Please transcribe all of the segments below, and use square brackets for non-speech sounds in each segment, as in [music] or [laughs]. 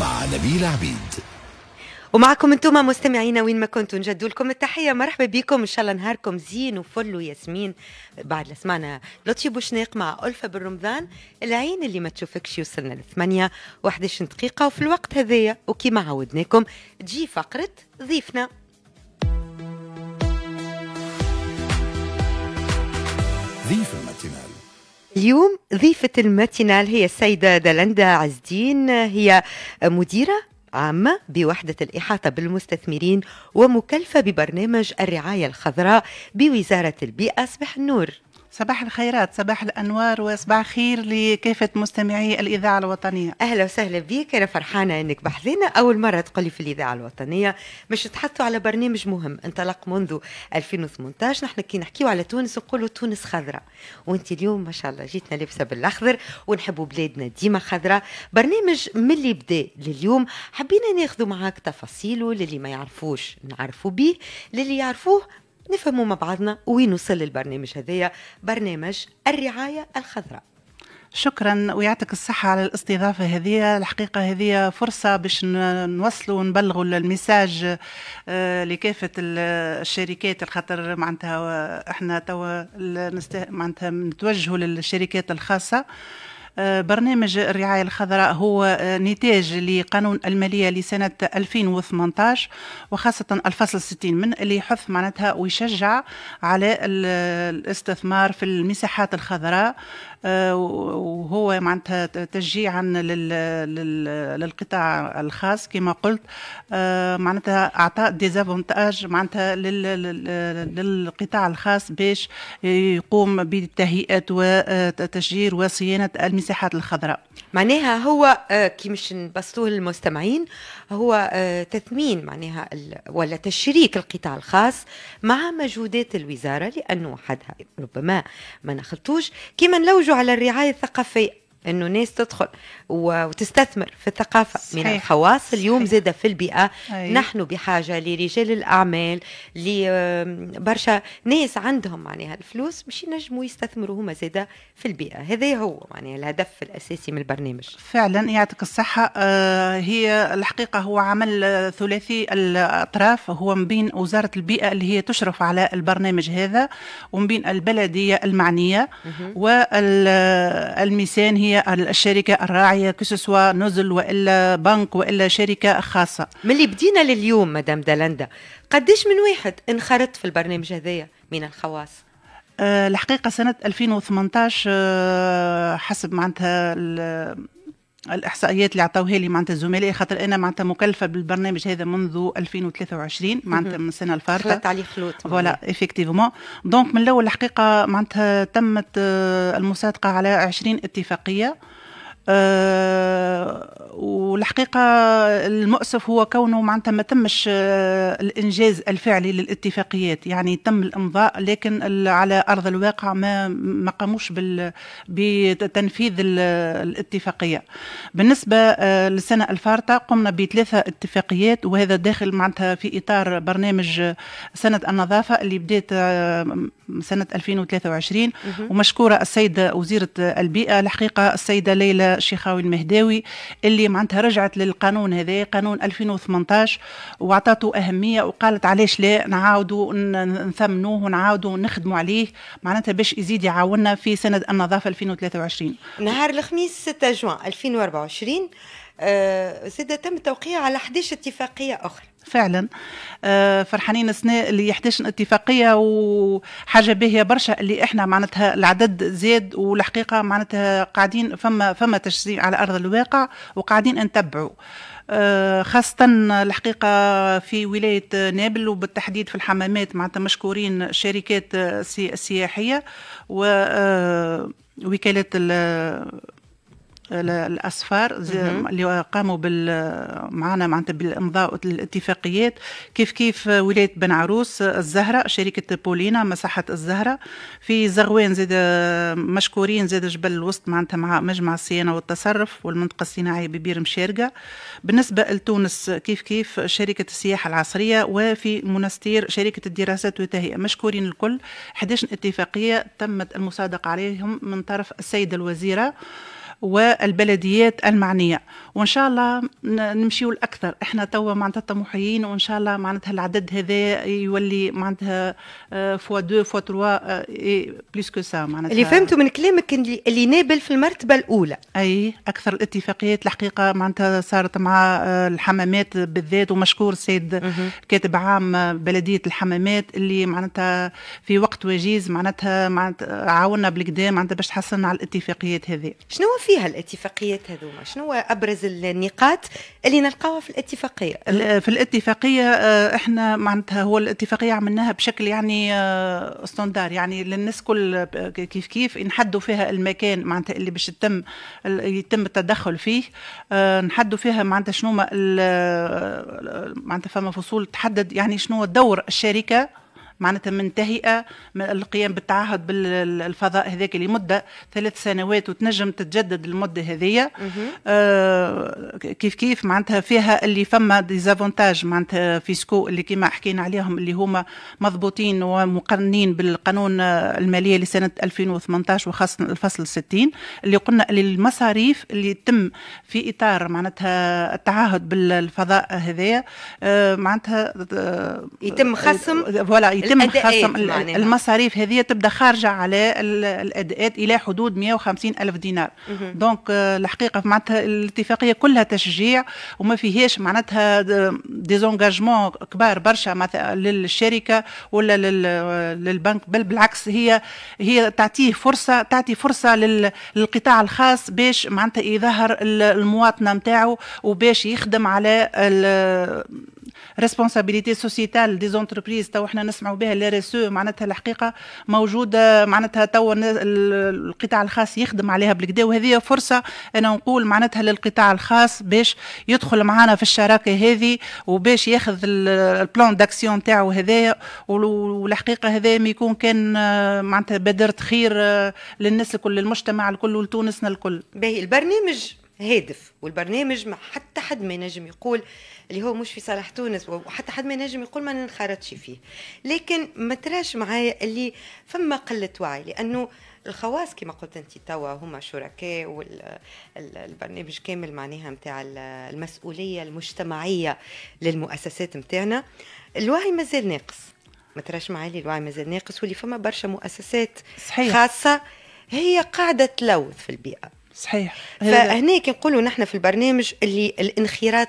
مع نبيل عبيد ومعكم انتم مستمعينا وين ما كنتوا نجدوا لكم التحيه مرحبا بكم ان شاء الله نهاركم زين وفل وياسمين بعد سمعنا لطفي بوشنيق مع ألفة بالرمضان العين اللي ما تشوفكش وصلنا لثمانية و11 دقيقه وفي الوقت هذايا وكما عودناكم تجي فقره ضيفنا ضيفنا اليوم ضيفة الماتينال هي السيدة دلندا عزدين هي مديرة عامة بوحدة الإحاطة بالمستثمرين ومكلفة ببرنامج الرعاية الخضراء بوزارة البيئة صبح النور صباح الخيرات صباح الانوار وصباح خير لكافه مستمعي الاذاعه الوطنيه اهلا وسهلا بك انا فرحانه انك بحثينا اول مره تقولي في الاذاعه الوطنيه مش تحطوا على برنامج مهم انطلق منذ 2018 نحن كي نحكيو على تونس نقولوا تونس خضراء وانت اليوم ما شاء الله جيتنا لابسه بالاخضر ونحبوا بلادنا ديما خضراء برنامج من اللي بدا لليوم حبينا ناخذوا معاك تفاصيله للي ما يعرفوش نعرفوا به للي يعرفوه نفهموا مع بعضنا وين وصل البرنامج هذايا برنامج الرعاية الخضراء شكرا ويعطيك الصحة على الاستضافة هذه الحقيقة هذه فرصة باش نوصلوا ونبلغوا المساج آه، لكافة الشركات الخاطر معناتها احنا توا معناتها نتوجهوا للشركات الخاصة آه، برنامج الرعاية الخضراء هو آه، نتاج لقانون المالية لسنة 2018 وخاصة الفصل 60 من اللي يحث معناتها ويشجع على الاستثمار في المساحات الخضراء آه، وهو معناتها تشجيعا للقطاع الخاص كما قلت آه، معناتها اعطاء ديزافونتاج معناتها للقطاع الخاص باش يقوم بتهيئه آه، وتشجير وصيانه المساحات الخضراء معناها هو كي مش نبسطوه للمستمعين هو تثمين معناها ولا تشريك القطاع الخاص مع مجهودات الوزاره لانه وحدها ربما ما نخلطوش كيما نلوج على الرعايه الثقافية انه ناس تدخل وتستثمر في الثقافه صحيح. من الخواص اليوم زاده في البيئه أي. نحن بحاجه لرجال الاعمال لبرشا ناس عندهم معناها الفلوس باش ينجموا يستثمروا هما زاده في البيئه هذا هو معناها الهدف الاساسي من البرنامج فعلا يعطيك الصحه آه، هي الحقيقه هو عمل ثلاثي الاطراف هو من بين وزاره البيئه اللي هي تشرف على البرنامج هذا ومن بين البلديه المعنيه والميسان هي هي الشركه الراعيه كسسوا نزل والا بنك والا شركه خاصه من اللي بدينا لليوم مدام دالندا قديش من واحد انخرط في البرنامج هذايا من الخواص آه، الحقيقة سنة 2018 آه، حسب معناتها الاحصائيات اللي عطاوها لي معناتها الزملاء خاطر انا معناتها مكلفه بالبرنامج هذا منذ 2023 معناتها من السنه الفارطه خلط عليه خلوت فوالا ايفيكتيفمون دونك من الاول الحقيقه معناتها تمت آه، المصادقه على 20 اتفاقيه آه، والحقيقة المؤسف هو كونه معناتها ما تمش آه، الإنجاز الفعلي للاتفاقيات يعني تم الإمضاء لكن على أرض الواقع ما ما قاموش بتنفيذ الاتفاقية بالنسبة آه، للسنة الفارطة قمنا بثلاثة اتفاقيات وهذا داخل معناتها في إطار برنامج سنة النظافة اللي بدأت سنة 2023 ومشكورة السيدة وزيرة البيئة الحقيقة السيدة ليلى الشيخاوي المهداوي اللي معناتها رجعت للقانون هذا قانون 2018 وعطاته أهمية وقالت علاش لا نعاودوا نثمنوه ونعاودوا نخدموا عليه معناتها باش يزيد يعاوننا في سند النظافة 2023 نهار الخميس 6 جوان 2024 آه، سيدة تم التوقيع على 11 اتفاقيه اخرى فعلا آه، فرحانين السنة اللي 11 اتفاقية وحاجة باهية برشا اللي احنا معناتها العدد زاد والحقيقة معناتها قاعدين فما فما تشجيع على أرض الواقع وقاعدين نتبعوا آه، خاصة الحقيقة في ولاية نابل وبالتحديد في الحمامات معناتها مشكورين الشركات السياحية و وكالة الاسفار اللي قاموا بال معنا معناتها بالامضاء الاتفاقيات كيف كيف ولايه بن عروس الزهره شركه بولينا مساحه الزهره في زغوان زاد مشكورين زاد جبل الوسط معناتها مع مجمع الصيانه والتصرف والمنطقه الصناعيه ببير مشارقه بالنسبه لتونس كيف كيف شركه السياحه العصريه وفي مناستير شركه الدراسات والتهيئه مشكورين الكل 11 اتفاقيه تمت المصادقه عليهم من طرف السيده الوزيره والبلديات المعنيه وان شاء الله نمشيو الاكثر احنا توا معناتها طموحيين وان شاء الله معناتها العدد هذا يولي معناتها فوا دو فوا تروا بليس كو سا معناتها اللي فهمته من كلامك اللي نابل في المرتبه الاولى اي اكثر الاتفاقيات الحقيقه معناتها صارت مع آه، الحمامات بالذات ومشكور السيد كاتب عام آه، بلديه الحمامات اللي معناتها في وقت وجيز معناتها معناتها عاونا بالكدا معناتها باش تحصلنا على الاتفاقيات هذه شنو في فيها الاتفاقيات هذوما شنو هو ابرز النقاط اللي نلقاوها في الاتفاقيه في الاتفاقيه آه، احنا معناتها هو الاتفاقيه عملناها بشكل يعني ستاندار آه، يعني للناس كل آه، كيف كيف نحدوا فيها المكان معناتها اللي باش يتم يتم التدخل فيه نحدوا فيها معناتها شنو معناتها فما فصول تحدد يعني شنو دور الشركه معناتها منتهئه من القيام بالتعهد بالفضاء هذاك لمده ثلاث سنوات وتنجم تتجدد المده هذيا آه كيف كيف معناتها فيها اللي فما ديزافونتاج معناتها فيسكو اللي كما حكينا عليهم اللي هما مضبوطين ومقرنين بالقانون الماليه لسنه 2018 وخاصه الفصل 60 اللي قلنا اللي المصاريف اللي تتم في اطار معناتها التعهد بالفضاء هذايا آه، معناتها آه، يتم خصم ولا يتم خصم المصاريف هذه تبدا خارجه على الاداءات الى حدود 150 الف دينار دونك آه، الحقيقه معناتها الاتفاقيه كلها تشجيع وما فيهاش معناتها ديزونجاجمون كبار برشا مثلا للشركه ولا للبنك بل بالعكس هي هي تعطيه فرصه تعطي فرصه للقطاع الخاص باش معناتها يظهر المواطنه نتاعو وباش يخدم على ريسبونسابيليتي سوسيتال دي زونتربريز تو احنا نسمعوا بها لي ريسو e، معناتها الحقيقه موجوده معناتها تو القطاع الخاص يخدم عليها بالكدا وهذه فرصه انا نقول معناتها للقطاع الخاص باش يدخل معنا في الشراكه هذه وباش ياخذ البلان داكسيون تاعو هذايا والحقيقه هذا ما يكون كان آه، معناتها بدرت خير آه، للناس الكل للمجتمع الكل ولتونسنا الكل. باهي البرنامج هادف والبرنامج ما حتى حد ما نجم يقول اللي هو مش في صالح تونس وحتى حد ما نجم يقول ما ننخرطش فيه لكن ما تراش معايا اللي فما قله وعي لانه الخواص كما قلت انت توا هما شركاء والبرنامج كامل معناها نتاع المسؤوليه المجتمعيه للمؤسسات نتاعنا الوعي مازال ناقص ما تراش معايا اللي الوعي مازال ناقص واللي فما برشا مؤسسات صحيح. خاصه هي قاعده تلوث في البيئه صحيح فهنا كنقولوا نحن في البرنامج اللي الانخراط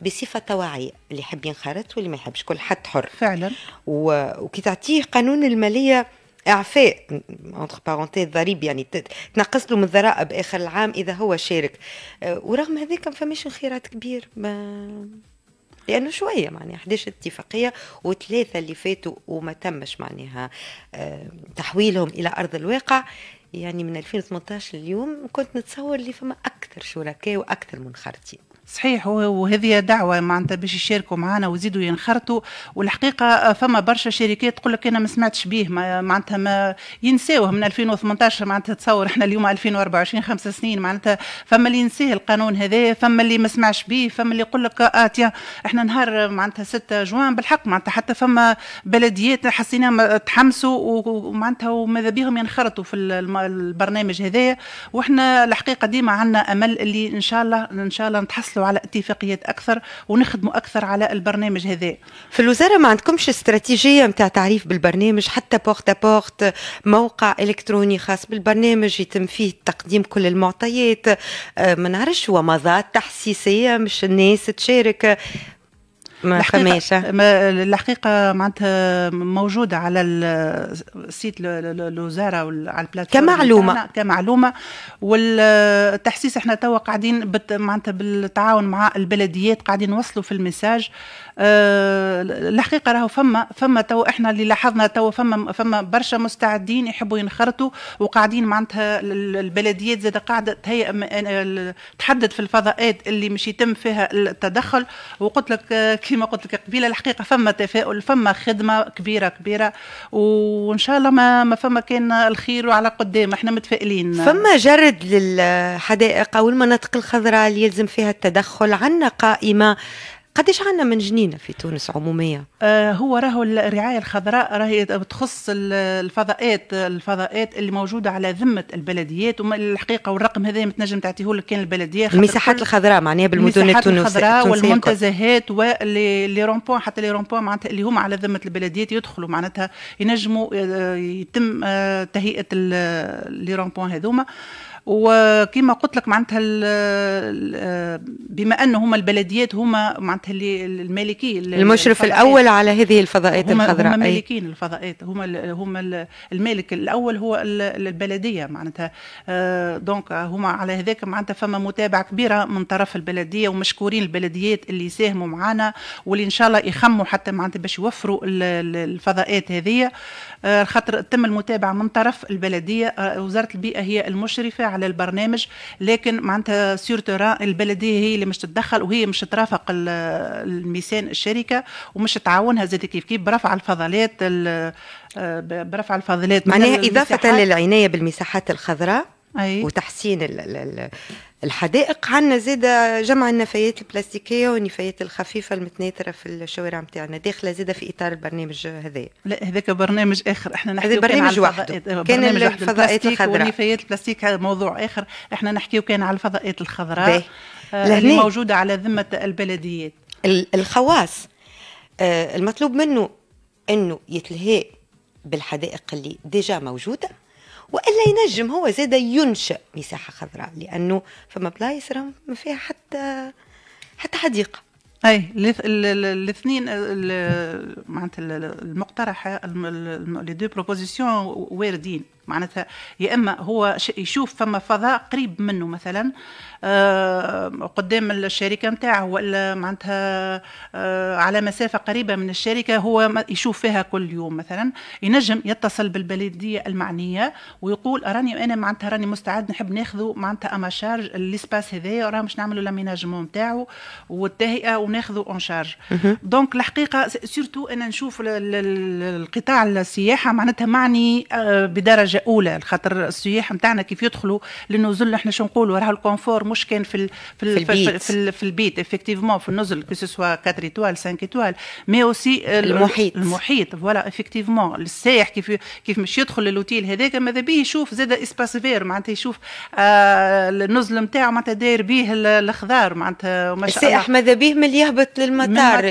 بصفه طواعيه اللي يحب ينخرط واللي ما يحبش كل حد حر فعلا و... وكي تعطيه قانون الماليه اعفاء اونتر بارونتيز ضريب يعني تنقص له من الضرائب اخر العام اذا هو شارك آه، ورغم هذاك ما فماش انخراط كبير ما لانه شويه معناها 11 اتفاقيه وثلاثه اللي فاتوا وما تمش معناها آه، تحويلهم الى ارض الواقع يعني من 2018 لليوم كنت نتصور اللي فما اكثر شركاء واكثر منخرطين صحيح وهذه دعوة معناتها باش يشاركوا معنا ويزيدوا ينخرطوا والحقيقة فما برشا شركات تقول لك أنا ما سمعتش به معناتها ما ينساوه من 2018 معناتها تصور احنا اليوم 2024 خمس سنين معناتها فما اللي ينساه القانون هذا فما اللي ما سمعش به فما اللي يقول لك اه تيا احنا نهار معناتها 6 جوان بالحق معناتها حتى فما بلديات حسينا تحمسوا ومعناتها وماذا بهم ينخرطوا في البرنامج هذايا واحنا الحقيقة ديما عندنا أمل اللي إن شاء الله إن شاء الله نتحصل نحصلوا على اتفاقيات اكثر ونخدموا اكثر على البرنامج هذا في الوزاره ما عندكمش استراتيجيه نتاع تعريف بالبرنامج حتى بورت بورت موقع الكتروني خاص بالبرنامج يتم فيه تقديم كل المعطيات آه، ما نعرفش ومضات تحسيسيه مش الناس تشارك ما فماش الحقيقه معناتها موجوده على السيت الوزاره على البلاتفورم كمعلومه كمعلومه والتحسيس احنا توا قاعدين معناتها بالتعاون مع البلديات قاعدين نوصلوا في المساج آه، الحقيقه راهو فما فما تو احنا اللي لاحظنا تو فما فما برشا مستعدين يحبوا ينخرطوا وقاعدين معناتها البلديات زاد قاعده تهيئ تحدد في الفضاءات اللي مش يتم فيها التدخل وقلت لك آه، كما قلت لك قبيله الحقيقه فما تفاؤل فما خدمه كبيره كبيره وان شاء الله ما ما فما كان الخير وعلى قدام احنا متفائلين فما جرد للحدائق او المناطق الخضراء اللي يلزم فيها التدخل عندنا قائمه قديش عندنا من جنينه في تونس عموميه؟ آه هو راهو الرعايه الخضراء راهي تخص الفضاءات الفضاءات اللي موجوده على ذمه البلديات الحقيقه والرقم هذا متنجم تعطيه لك كان البلديه المساحات الخضراء معناها بالمدن التونسيه الخضراء والمنتزهات ولي رومبون حتى لي رومبون معناتها اللي هما على ذمه البلديات يدخلوا معناتها ينجموا آه، يتم آه، تهيئه لي رومبون هذوما وكما قلت لك معناتها بما انه هما البلديات هما معناتها اللي المالكي المشرف الاول على هذه الفضاءات الخضراء هما مالكين الفضاءات هما هما المالك الاول هو البلديه معناتها آه، دونك هما على هذاك معناتها فما متابعه كبيره من طرف البلديه ومشكورين البلديات اللي يساهموا معنا واللي ان شاء الله يخموا حتى معناتها باش يوفروا الفضاءات هذه آه، خاطر تم المتابعه من طرف البلديه آه، وزاره البيئه هي المشرفه على البرنامج لكن معناتها سور ترا البلديه هي اللي مش تتدخل وهي مش ترافق الميسان الشركه ومش تعاونها زاد كيف كيف برفع الفضلات آه، برفع الفضلات معناها اضافه للعنايه بالمساحات الخضراء أي. وتحسين الحدائق عندنا زادة جمع النفايات البلاستيكية والنفايات الخفيفة المتناثرة في الشوارع نتاعنا داخلة زادة في إطار البرنامج هذايا لا هذاك برنامج آخر احنا نحكيو برنامج واحد كان الفضاءات الخضراء والنفايات البلاستيك هذا موضوع آخر احنا نحكيو كان على الفضاءات الخضراء آه اللي موجودة على ذمة البلديات الخواص آه المطلوب منه أنه يتلهى بالحدائق اللي ديجا موجوده والا ينجم هو زاد ينشئ مساحه خضراء لانه فما بلايص راه ما فيها حتى حتى حديقه اي الاثنين معناتها المقترحه لي دو بروبوزيسيون واردين معناتها يا اما هو يشوف فما فضاء قريب منه مثلا آه، قدام الشركه نتاعه ولا معناتها آه، على مسافه قريبه من الشركه هو يشوف فيها كل يوم مثلا ينجم يتصل بالبلديه المعنيه ويقول راني انا معناتها راني مستعد نحب ناخذه معناتها اما شارج ليسباس هذايا راه باش نعملوا لاميناجمون نتاعو والتهيئه وناخذه اون شارج دونك الحقيقه سورتو انا نشوف القطاع السياحه معناتها معني آه، بدرجه اولى خاطر السياح نتاعنا كيف يدخلوا زلنا احنا شو نقولوا راه الكونفور مش كان في في في, البيت. في, ال في البيت افكتيفمون في النزل كو سوا 4 ايتوال 5 ايتوال مي اوسي المحيط المحيط فوالا افكتيفمون السائح كيف كيف مش يدخل للوتيل هذاك ماذا بيه يشوف زاد اسباس فير معناتها يشوف آه النزل نتاعو معناتها داير بيه الخضار معناتها ما شاء الله السائح ماذا بيه من يهبط للمطار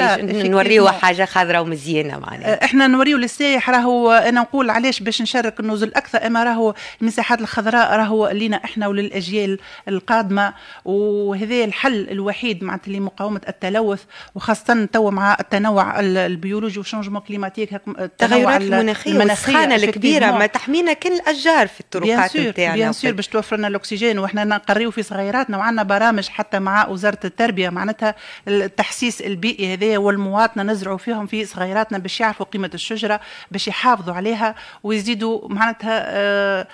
نوريه حاجه خضراء ومزيانه معناتها آه، احنا نوريو للسائح راهو آه، انا نقول علاش باش نشارك النزل اكثر اما راهو المساحات الخضراء راهو لينا احنا وللاجيال القادمه وهذا الحل الوحيد معناتها لمقاومه التلوث وخاصه تو مع التنوع البيولوجي وشونجمون كليماتيك التغيرات المناخيه المناخيه الكبيره ما تحمينا كل الاشجار في الطرقات نتاعنا بيان سور باش توفر لنا الاكسجين وإحنا نقريو في صغيراتنا وعندنا برامج حتى مع وزاره التربيه معناتها التحسيس البيئي هذا والمواطنه نزرعوا فيهم في صغيراتنا باش يعرفوا قيمه الشجره باش يحافظوا عليها ويزيدوا معناتها آه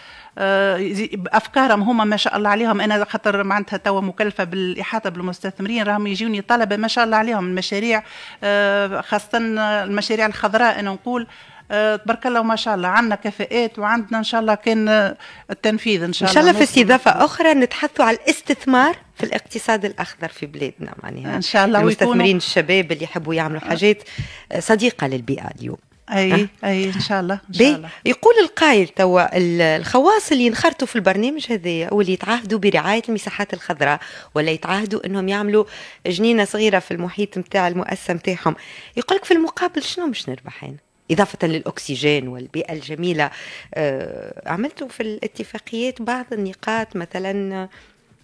افكارهم هما ما شاء الله عليهم انا خاطر معناتها توا مكلفه بالاحاطه بالمستثمرين راهم يجوني طلبه ما شاء الله عليهم المشاريع آه، خاصه المشاريع الخضراء انا نقول آه، تبارك الله وما شاء الله عندنا كفاءات وعندنا ان شاء الله كان التنفيذ ان شاء الله ان شاء الله في استضافه اخرى نتحدثوا على الاستثمار في الاقتصاد الاخضر في بلادنا معناها ان شاء الله المستثمرين الشباب اللي يحبوا يعملوا حاجات آه، صديقه للبيئه اليوم اي اي ان شاء الله ان شاء الله يقول القائل توا الخواص اللي ينخرطوا في البرنامج هذايا واللي يتعهدوا برعايه المساحات الخضراء ولا يتعهدوا انهم يعملوا جنينه صغيره في المحيط نتاع المؤسسه نتاعهم يقول لك في المقابل شنو مش نربح انا إضافة للأكسجين والبيئة الجميلة آه، عملتوا في الاتفاقيات بعض النقاط مثلا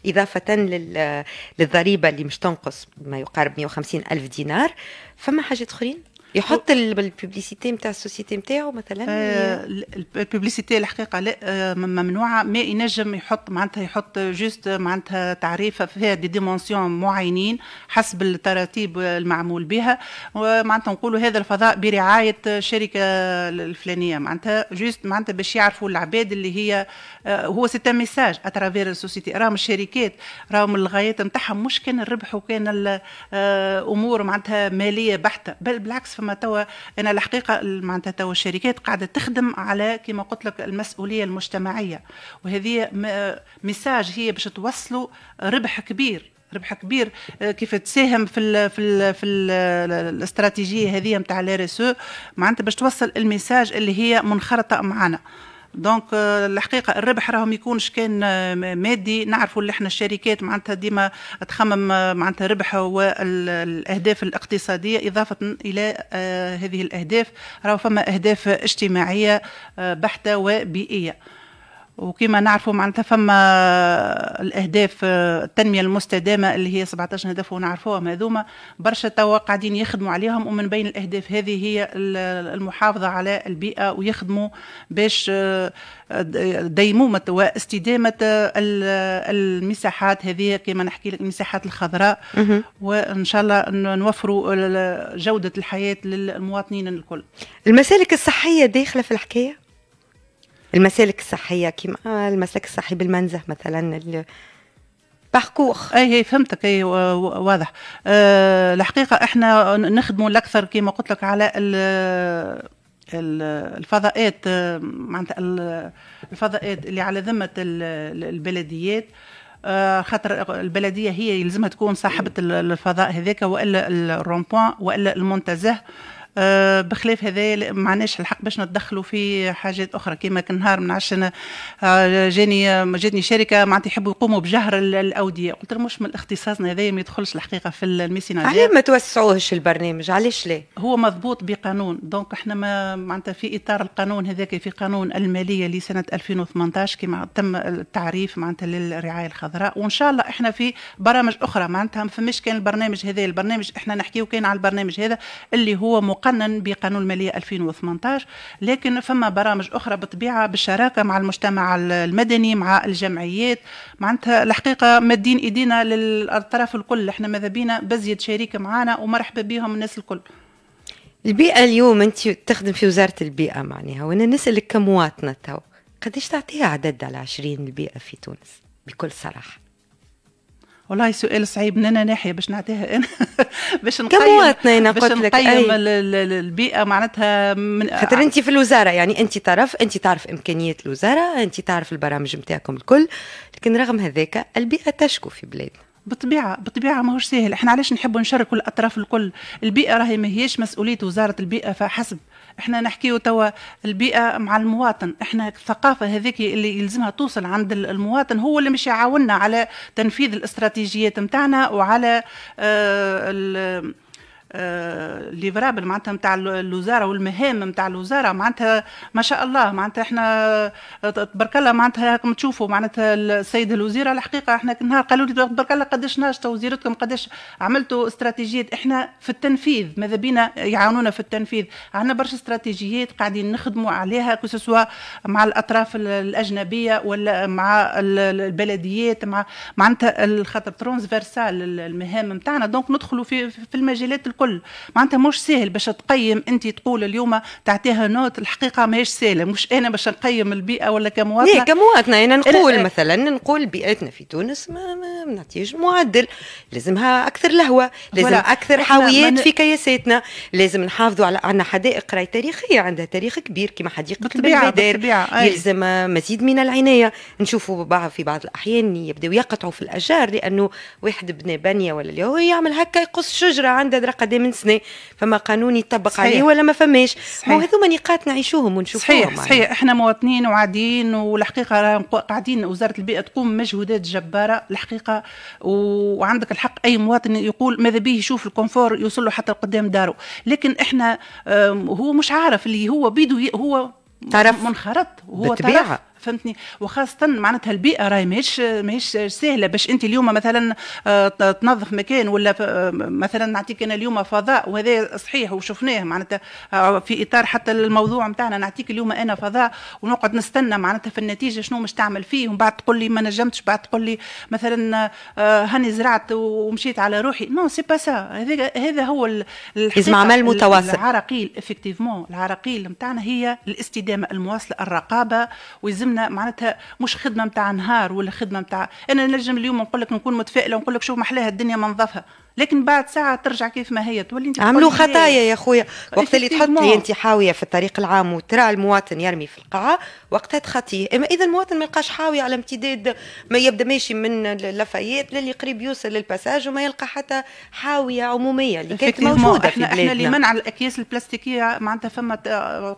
إضافة للضريبة اللي مش تنقص ما يقارب 150 ألف دينار فما حاجات أخرين يحط الببليسيتي نتاع السوسيتي نتاعو مثلا آه الببليسيتي الحقيقه لا آه، ممنوعه ما ينجم يحط معناتها يحط جوست معناتها تعريف فيها دي ديمونسيون معينين حسب التراتيب المعمول بها ومعناتها نقولوا هذا الفضاء برعايه الشركه الفلانيه معناتها جوست معناتها باش يعرفوا العباد اللي هي آه، هو سيتا ميساج اترافير السوسيتي راهم الشركات راهم الغايات نتاعهم مش كان الربح وكان الامور آه، معناتها ماليه بحته بل بالعكس فما توا انا الحقيقه معناتها توا الشركات قاعده تخدم على كما قلت لك المسؤوليه المجتمعيه وهذه ميساج هي باش توصلوا ربح كبير ربح كبير آه، كيف تساهم في الـ في الـ في الـ الاستراتيجيه هذه نتاع الار اس معناتها باش توصل الميساج اللي هي منخرطه معنا دونك آه، الحقيقه الربح راهم يكونش كان آه، مادي نعرفوا اللي احنا الشركات معناتها ديما تخمم آه، معناتها ربح والاهداف الاقتصاديه اضافه الى هذه الاهداف راهو فما اهداف اجتماعيه بحته وبيئيه وكما نعرفوا معناتها فما الاهداف آه، التنميه المستدامه اللي هي 17 هدف ونعرفوهم هذوما برشا توا قاعدين يخدموا عليهم ومن بين الاهداف هذه هي المحافظه على البيئه ويخدموا باش آه، ديمومه واستدامه آه، المساحات هذه كما نحكي لك المساحات الخضراء وان شاء الله نوفروا جوده الحياه للمواطنين الكل. المسالك الصحيه داخله في الحكايه؟ المسالك الصحيه كيما المسلك الصحي بالمنزه مثلا باركور اي فهمتك اي واضح أه الحقيقه احنا نخدموا الاكثر كيما قلت لك على الفضاءات آه، معناتها الفضاءات اللي على ذمه البلديات آه، خاطر البلديه هي يلزمها تكون صاحبه الفضاء هذاك والا الرومبوان والا المنتزه آه، بخلاف هذا ما عندناش الحق باش نتدخلوا في حاجات اخرى كما كان نهار من عشان آه، جاني جاتني شركه معناتها يحبوا يقوموا بجهر الاوديه قلت لهم مش من اختصاصنا هذايا ما يدخلش الحقيقه في الميسيناجير علاش ما توسعوهش البرنامج علاش لا هو مضبوط بقانون دونك احنا ما معناتها في اطار القانون هذاك في قانون الماليه لسنه 2018 كما تم التعريف معناتها للرعايه الخضراء وان شاء الله احنا في برامج اخرى معناتها ما فماش كان البرنامج هذا البرنامج احنا نحكيه كان على البرنامج هذا اللي هو مقا مقنن بقانون الماليه 2018 لكن فما برامج اخرى بالطبيعه بالشراكه مع المجتمع المدني مع الجمعيات معناتها الحقيقه مادين ايدينا للطرف الكل احنا ماذا بينا بزيد شريك معانا ومرحبا بهم الناس الكل البيئه اليوم انت تخدم في وزاره البيئه معناها وانا نسالك كمواطنه تو قديش تعطيها عدد على 20 البيئه في تونس بكل صراحه والله سؤال صعيب من انا ناحيه باش نعطيها انا [laughs] باش نقيم كم هو اثنين قلت لك نقيم البيئه معناتها من خاطر انت في الوزاره يعني انت طرف انت تعرف امكانيات الوزاره انت تعرف البرامج نتاعكم الكل لكن رغم هذاك البيئه تشكو في بلادنا بالطبيعه بالطبيعه ماهوش ساهل احنا علاش نحبوا نشاركوا الاطراف الكل البيئه راهي ماهيش مسؤوليه وزاره البيئه فحسب احنا نحكي توا البيئه مع المواطن احنا الثقافه هذيك اللي يلزمها توصل عند المواطن هو اللي مش يعاوننا على تنفيذ الاستراتيجيات نتاعنا وعلى آه آه، ليفرابل معناتها نتاع الوزاره والمهام نتاع الوزاره معناتها ما شاء الله معناتها احنا آه، تبارك الله معناتها راكم تشوفوا معناتها السيد الوزيره الحقيقه احنا نهار قالوا لي تبارك الله قداش ناشطه وزيرتكم قداش عملتوا استراتيجيات احنا في التنفيذ ماذا بينا يعاونونا في التنفيذ عندنا برشا استراتيجيات قاعدين نخدموا عليها كو مع الاطراف الاجنبيه ولا مع البلديات مع معناتها الخطر ترونسفيرسال المهام نتاعنا دونك ندخلوا في في المجالات الكل الكل معناتها مش سهل باش تقيم انت تقول اليوم تعطيها نوت الحقيقه ماهيش سهله مش انا باش نقيم البيئه ولا كمواطنه إيه، كمواطنه انا إيه، نقول مثلا نقول بيئتنا في تونس ما, ما نعطيش معدل لازمها اكثر لهوه لازم اكثر حاويات في كياساتنا لازم نحافظوا على عندنا حدائق راي تاريخيه عندها تاريخ كبير كما حديقه الطبيعه بالطبيعه يلزم مزيد من العنايه نشوفوا بعض في بعض الاحيان يبداو يقطعوا في الاشجار لانه واحد بنى بنيه ولا اللي هو يعمل هكا يقص شجره عندها درقه قد من سنه فما قانون يطبق عليه ولا ما فماش ما هذوما نقاط نعيشوهم ونشوفوهم صحيح يعني. صحيح احنا مواطنين وعاديين والحقيقه قاعدين وزاره البيئه تقوم مجهودات جباره الحقيقه وعندك الحق اي مواطن يقول ماذا به يشوف الكونفور يوصل له حتى قدام داره لكن احنا هو مش عارف اللي هو بيدو هو طرف منخرط هو بالطبيعة. طرف فهمتني وخاصه معناتها البيئه راهي ماهيش ماهيش سهله باش انت اليوم مثلا آه، تنظف مكان ولا مثلا نعطيك انا اليوم فضاء وهذا صحيح وشفناه معناتها آه، في اطار حتى الموضوع نتاعنا نعطيك اليوم انا فضاء ونقعد نستنى معناتها في النتيجه شنو مش تعمل فيه ومن بعد تقول لي ما نجمتش بعد تقول لي مثلا آه، هاني زرعت ومشيت على روحي نو سي با سا هذا هو لازم عمل متواصل العراقيل افكتيفمون العراقيل نتاعنا هي الاستدامه المواصله الرقابه ويلزمنا عندنا معناتها مش خدمه نتاع نهار ولا خدمه نتاع انا نجم اليوم نقول لك نكون متفائله ونقول لك شوف محلاها الدنيا منظفها لكن بعد ساعه ترجع كيف ما هي تولي انت عملوا خطايا يا خويا وقت اللي تحط لي انت حاويه في الطريق العام وترى المواطن يرمي في القاعه وقتها تخطيه اما اذا المواطن ما يلقاش حاويه على امتداد ما يبدا ماشي من لافايات للي قريب يوصل للباساج وما يلقى حتى حاويه عموميه اللي كانت موجوده احنا في بلادنا. احنا لمنع الاكياس البلاستيكيه معناتها فما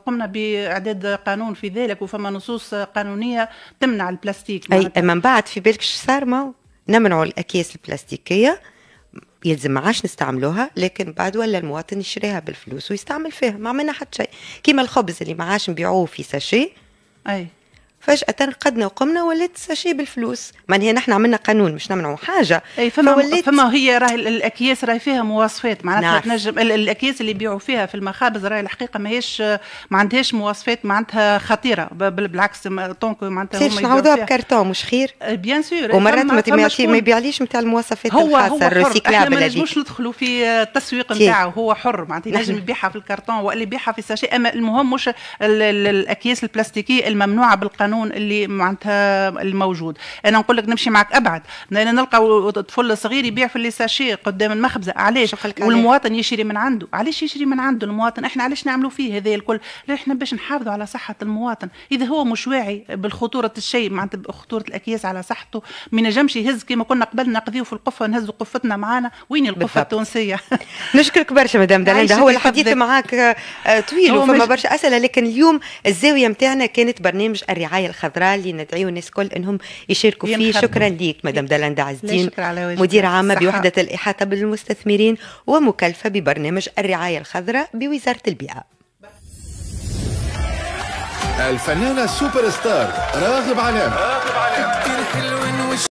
قمنا باعداد قانون في ذلك وفما نصوص قانون قانونيه تمنع البلاستيك اي من بعد في بالك شو صار ما نمنعوا الاكياس البلاستيكيه يلزم معاش نستعملوها لكن بعد ولا المواطن يشريها بالفلوس ويستعمل فيها ما عملنا حتى شيء كيما الخبز اللي معاش نبيعوه في ساشي اي فجاه رقدنا وقمنا ولات ساشي بالفلوس ما هي نحن عملنا قانون مش نمنعوا حاجه اي فما فولت... فما هي راهي الاكياس راهي فيها مواصفات معناتها تنجم نعم. الاكياس اللي يبيعوا فيها في المخابز راهي الحقيقه ماهيش ما عندهاش مواصفات معناتها خطيره بالعكس طونكو معناتها هما نعوضوها بكرتون مش خير بيان سور ومرات ما يبيعليش نتاع المواصفات هو الخاصه الريسيكلابل ما نجموش ندخلوا في التسويق نتاعه هو حر معناتها ينجم يبيعها في الكرتون ولا يبيعها في الساشي اما المهم مش الاكياس البلاستيكيه الممنوعه بالقانون القانون اللي معناتها الموجود انا نقول لك نمشي معك ابعد انا نلقى طفل صغير يبيع في لي ساشي قدام المخبزه علاش والمواطن يشري من عنده علاش يشري من عنده المواطن احنا علاش نعملوا فيه هذا الكل لا احنا باش نحافظوا على صحه المواطن اذا هو مش واعي بالخطوره الشيء معناتها خطوره الاكياس على صحته ما ينجمش يهز كما كنا قبل نقضيو في القفه نهزوا قفتنا معانا وين القفه التونسيه [laughs] نشكرك برشا مدام دلندا هو الحديث معاك آه، طويل وفما برشا اسئله لكن اليوم الزاويه نتاعنا كانت برنامج الرعايه الرعايه الخضراء اللي ندعيو الناس الكل انهم يشاركوا فيه شكرا ليك مدام دلندا عز الدين مديره عامه بوحده الاحاطه بالمستثمرين ومكلفه ببرنامج الرعايه الخضراء بوزاره البيئه الفنانه السوبر ستار راغب علامه راغب علامه